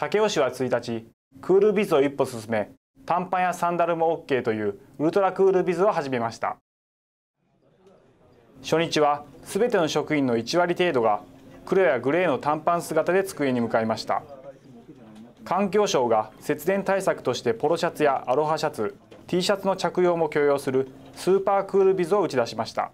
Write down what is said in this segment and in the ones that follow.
武雄市は1日クールビズを一歩進め短パンやサンダルも OK というウルトラクールビズを始めました初日はすべての職員の1割程度が黒やグレーの短パン姿で机に向かいました環境省が節電対策としてポロシャツやアロハシャツ T シャツの着用も許容するスーパークールビズを打ち出しました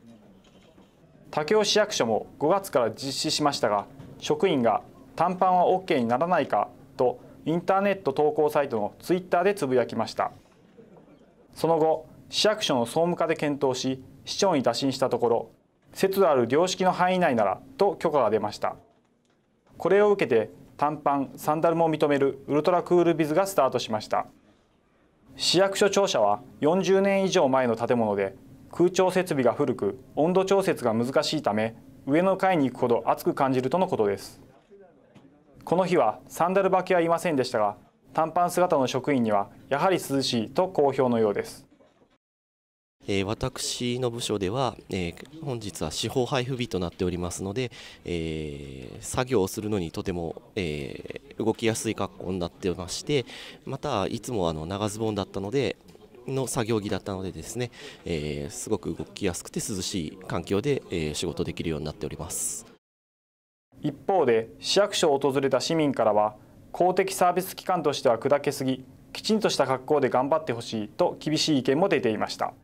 武雄市役所も5月から実施しましたが職員が短パンは OK にならないかとインターネット投稿サイトのツイッターでつぶやきましたその後市役所の総務課で検討し市長に打診したところ節度ある良識の範囲内ならと許可が出ましたこれを受けて短パンサンダルも認めるウルトラクールビズがスタートしました市役所庁舎は40年以上前の建物で空調設備が古く温度調節が難しいため上の階に行くほど暑く感じるとのことですこの日はサンダル履きはいませんでしたが短パン姿の職員にはやはり涼しいと好評のようです。えー、私の部署では、えー、本日は司法配布日となっておりますので、えー、作業をするのにとても、え動きやすい格好になってましてまたいつもあの長ズボンだったのでの作業着だったのでですね、えすごく動きやすくて涼しい環境で、え仕事できるようになっております。一方で市役所を訪れた市民からは公的サービス機関としては砕けすぎきちんとした格好で頑張ってほしいと厳しい意見も出ていました。